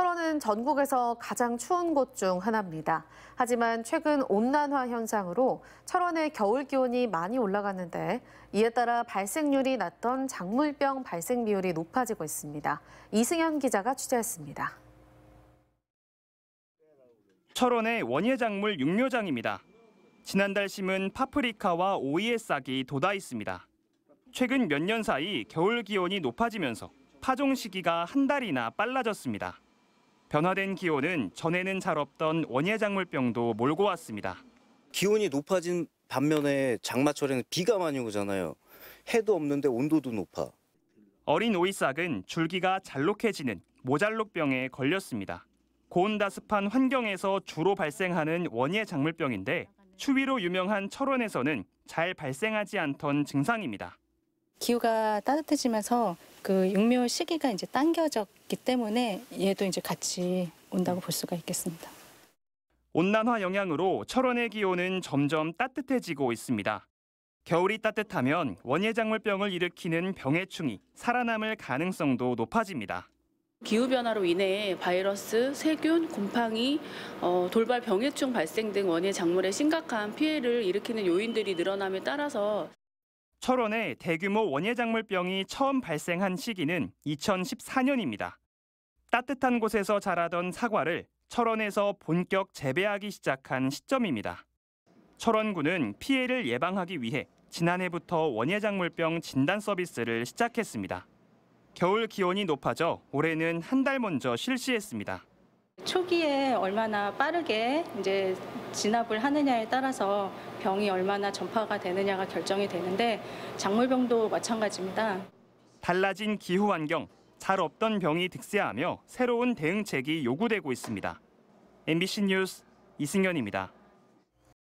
철원은 전국에서 가장 추운 곳 중 하나입니다. 하지만 최근 온난화 현상으로 철원의 겨울 기온이 많이 올라갔는데 이에 따라 발생률이 낮던 작물병 발생 비율이 높아지고 있습니다. 이승현 기자가 취재했습니다. 철원의 원예 작물 육묘장입니다. 지난달 심은 파프리카와 오이의 싹이 돋아 있습니다. 최근 몇 년 사이 겨울 기온이 높아지면서 파종 시기가 한 달이나 빨라졌습니다. 변화된 기온은 전에는 잘 없던 원예작물병도 몰고 왔습니다. 기온이 높아진 반면에 장마철에는 비가 많이 오잖아요. 해도 없는데 온도도 높아. 어린 오이싹은 줄기가 잘록해지는 모잘록병에 걸렸습니다. 고온다습한 환경에서 주로 발생하는 원예작물병인데 추위로 유명한 철원에서는 잘 발생하지 않던 증상입니다. 기후가 따뜻해지면서 그 육묘 시기가 이제 당겨졌기 때문에 얘도 이제 같이 온다고 볼 수가 있겠습니다. 온난화 영향으로 철원의 기온은 점점 따뜻해지고 있습니다. 겨울이 따뜻하면 원예작물병을 일으키는 병해충이 살아남을 가능성도 높아집니다. 기후변화로 인해 바이러스, 세균, 곰팡이, 어, 돌발 병해충 발생 등 원예 작물에 심각한 피해를 일으키는 요인들이 늘어남에 따라서 철원에 대규모 원예작물병이 처음 발생한 시기는 2014년입니다. 따뜻한 곳에서 자라던 사과를 철원에서 본격 재배하기 시작한 시점입니다. 철원군은 피해를 예방하기 위해 지난해부터 원예작물병 진단 서비스를 시작했습니다. 겨울 기온이 높아져 올해는 한 달 먼저 실시했습니다. 초기에 얼마나 빠르게 이제 진압을 하느냐에 따라서 병이 얼마나 전파가 되느냐가 결정이 되는데 작물병도 마찬가지입니다. 달라진 기후 환경, 잘 없던 병이 득세하며 새로운 대응책이 요구되고 있습니다. MBC 뉴스 이승현입니다.